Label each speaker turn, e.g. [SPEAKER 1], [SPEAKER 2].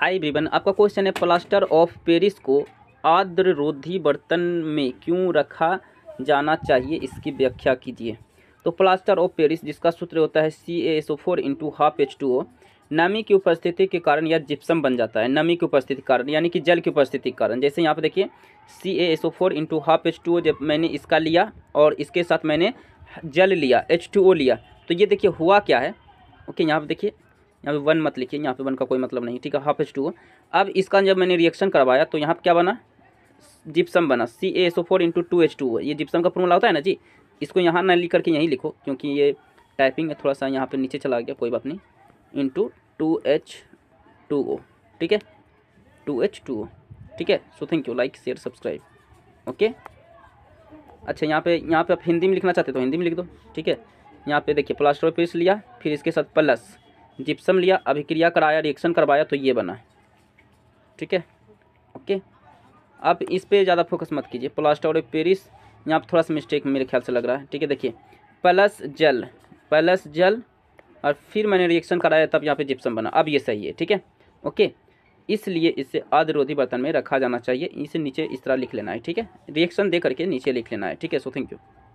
[SPEAKER 1] high बिबन आपका question है प्लास्टर ऑफ पेरिस को आर्द्र रोधी बर्तन में क्यों रखा जाना चाहिए इसकी व्याख्या कीजिए तो प्लास्टर ऑफ पेरिस जिसका सूत्र होता है C A S O four into half H two O नमी की उपस्थिति के कारण यह जिप्सम बन जाता है नमी की उपस्थिति के कारण यानी कि जल की उपस्थिति के कारण जैसे यहाँ पर देखिए C A S O four into half H two O जब मैंने इसका लिया और इसके साथ मैंने जल लिया एच टू ओ लिया तो ये देखिए हुआ क्या है ओके यहाँ पर देखिए यहाँ पे वन मत लिखिए यहाँ पे वन का कोई मतलब नहीं ठीक है हाफ एच टू अब इसका जब मैंने रिएक्शन करवाया तो यहाँ पर क्या बना जिप्सम बना C A S O four into two H two ये जिप्सम का फॉर्मूला होता है ना जी इसको यहाँ ना लिख करके यहीं लिखो क्योंकि ये टाइपिंग है थोड़ा सा यहाँ पर नीचे चला गया कोई बात नहीं into two H two O ठीक है टू एच टू ओ ठीक है so thank you like share subscribe okay अच्छा यहाँ पे यहाँ पे आप हिंदी में लिखना चाहते तो हिंदी में लिख दो ठीक है यहाँ पे देखिए प्लास्टर ऑफ पेरिस लिया फिर इसके साथ प्लस जिप्सम लिया अभिक्रिया कराया रिएक्शन करवाया तो ये बना है ठीक है ओके आप इस पर ज़्यादा फोकस मत कीजिए प्लास्टर और पेरिस यहाँ पर थोड़ा सा मिस्टेक मेरे ख्याल से लग रहा है ठीक है देखिए प्लस जल प्लस जल और फिर मैंने रिएक्शन कराया तब यहाँ पे जिप्सम बना अब ये सही है ठीक है ओके इसलिए इसे अधरोधी बर्तन में रखा जाना चाहिए इसे नीचे इस तरह लिख लेना है ठीक है रिएक्शन दे करके नीचे लिख लेना है ठीक है सो थैंक यू